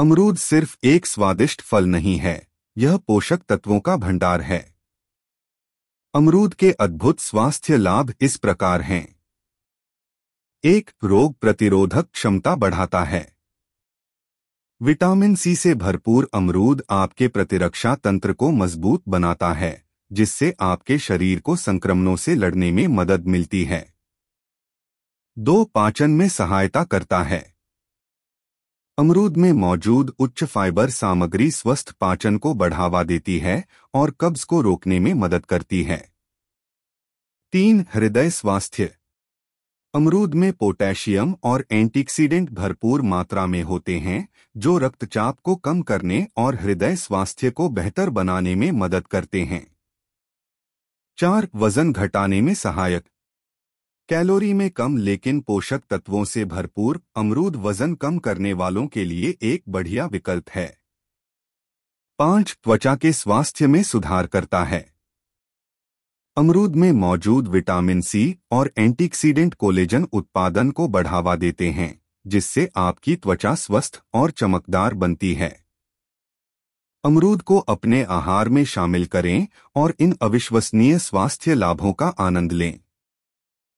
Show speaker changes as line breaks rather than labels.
अमरूद सिर्फ एक स्वादिष्ट फल नहीं है यह पोषक तत्वों का भंडार है अमरूद के अद्भुत स्वास्थ्य लाभ इस प्रकार हैं एक रोग प्रतिरोधक क्षमता बढ़ाता है विटामिन सी से भरपूर अमरूद आपके प्रतिरक्षा तंत्र को मजबूत बनाता है जिससे आपके शरीर को संक्रमणों से लड़ने में मदद मिलती है दो पाचन में सहायता करता है अमरूद में मौजूद उच्च फाइबर सामग्री स्वस्थ पाचन को बढ़ावा देती है और कब्ज को रोकने में मदद करती है तीन हृदय स्वास्थ्य अमरूद में पोटेशियम और एंटीक्सीडेंट भरपूर मात्रा में होते हैं जो रक्तचाप को कम करने और हृदय स्वास्थ्य को बेहतर बनाने में मदद करते हैं चार वजन घटाने में सहायक कैलोरी में कम लेकिन पोषक तत्वों से भरपूर अमरूद वजन कम करने वालों के लिए एक बढ़िया विकल्प है पांच त्वचा के स्वास्थ्य में सुधार करता है अमरूद में मौजूद विटामिन सी और एंटीक्सीडेंट कोलेजन उत्पादन को बढ़ावा देते हैं जिससे आपकी त्वचा स्वस्थ और चमकदार बनती है अमरूद को अपने आहार में शामिल करें और इन अविश्वसनीय स्वास्थ्य लाभों का आनंद लें